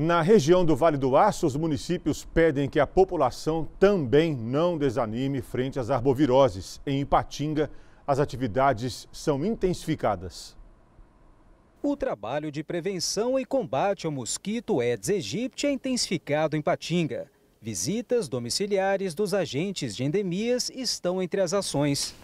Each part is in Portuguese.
Na região do Vale do Aço, os municípios pedem que a população também não desanime frente às arboviroses. Em Ipatinga, as atividades são intensificadas. O trabalho de prevenção e combate ao mosquito Aedes aegypti é intensificado em Patinga. Visitas domiciliares dos agentes de endemias estão entre as ações.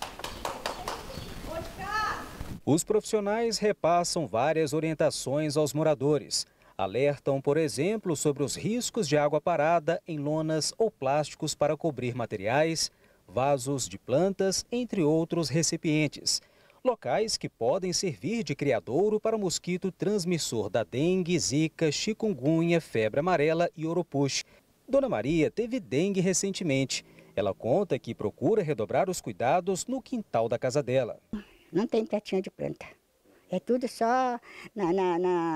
Os profissionais repassam várias orientações aos moradores, alertam, por exemplo, sobre os riscos de água parada em lonas ou plásticos para cobrir materiais, vasos de plantas, entre outros recipientes. Locais que podem servir de criadouro para mosquito transmissor da dengue, zika, chikungunya, febre amarela e oropuxe. Dona Maria teve dengue recentemente. Ela conta que procura redobrar os cuidados no quintal da casa dela. Não tem tetinho de planta. É tudo só na, na, na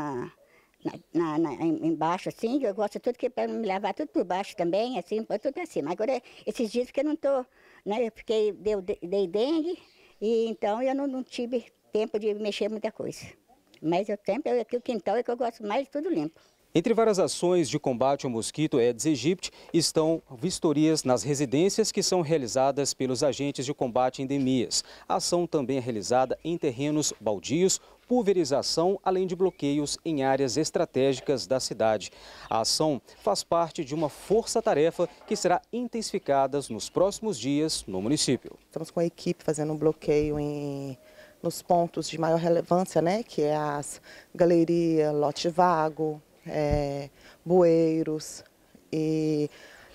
na, na, embaixo, assim, eu gosto tudo que para me lavar tudo por baixo também, assim, tudo assim. Mas agora, esses dias que eu não tô, né, eu fiquei, deu, dei dengue, e então eu não, não, tive tempo de mexer muita coisa. Mas o tempo, eu, aqui o quintal é que eu gosto mais de tudo limpo. Entre várias ações de combate ao mosquito Aedes aegypti estão vistorias nas residências que são realizadas pelos agentes de combate a endemias. A ação também é realizada em terrenos baldios pulverização, além de bloqueios em áreas estratégicas da cidade. A ação faz parte de uma força-tarefa que será intensificada nos próximos dias no município. Estamos com a equipe fazendo um bloqueio em nos pontos de maior relevância, né, que é as galeria, lote vago, é, bueiros e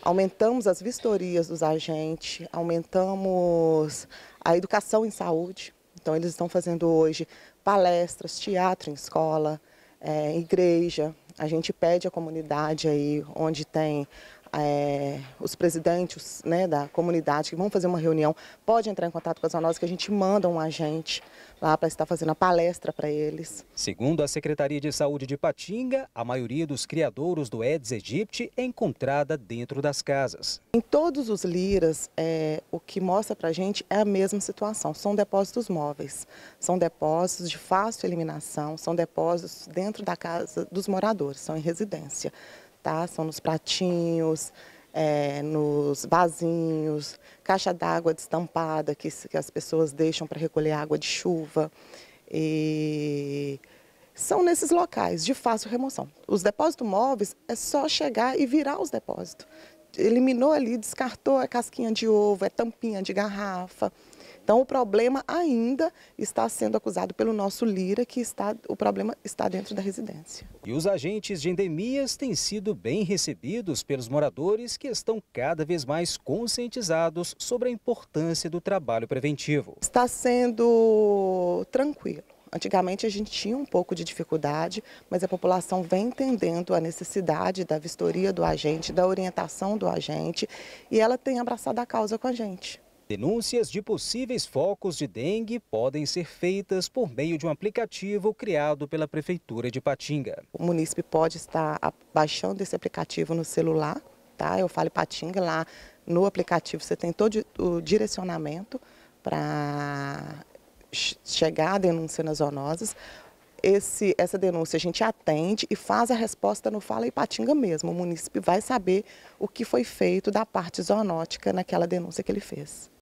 aumentamos as vistorias dos agentes, aumentamos a educação em saúde. Então, eles estão fazendo hoje palestras, teatro em escola, é, igreja. A gente pede à comunidade aí, onde tem é, os presidentes né, da comunidade que vão fazer uma reunião, pode entrar em contato com a nós que a gente manda um agente lá para estar fazendo a palestra para eles. Segundo a Secretaria de Saúde de Patinga, a maioria dos criadouros do Aedes aegypti é encontrada dentro das casas. Em todos os liras, é, o que mostra para a gente é a mesma situação. São depósitos móveis, são depósitos de fácil eliminação, são depósitos dentro da casa dos moradores, são em residência tá? São nos pratinhos, é, nos vasinhos, caixa d'água destampada que, que as pessoas deixam para recolher água de chuva. E são nesses locais de fácil remoção. Os depósitos móveis é só chegar e virar os depósitos. Eliminou ali, descartou a casquinha de ovo, é tampinha de garrafa. Então o problema ainda está sendo acusado pelo nosso Lira, que está, o problema está dentro da residência. E os agentes de endemias têm sido bem recebidos pelos moradores que estão cada vez mais conscientizados sobre a importância do trabalho preventivo. Está sendo tranquilo. Antigamente a gente tinha um pouco de dificuldade, mas a população vem entendendo a necessidade da vistoria do agente, da orientação do agente, e ela tem abraçado a causa com a gente. Denúncias de possíveis focos de dengue podem ser feitas por meio de um aplicativo criado pela Prefeitura de Patinga. O munícipe pode estar baixando esse aplicativo no celular, tá? Eu falo Patinga, lá no aplicativo você tem todo o direcionamento para chegar a denúncia nas zoonoses, esse, essa denúncia a gente atende e faz a resposta no Fala Ipatinga mesmo. O município vai saber o que foi feito da parte zoonótica naquela denúncia que ele fez.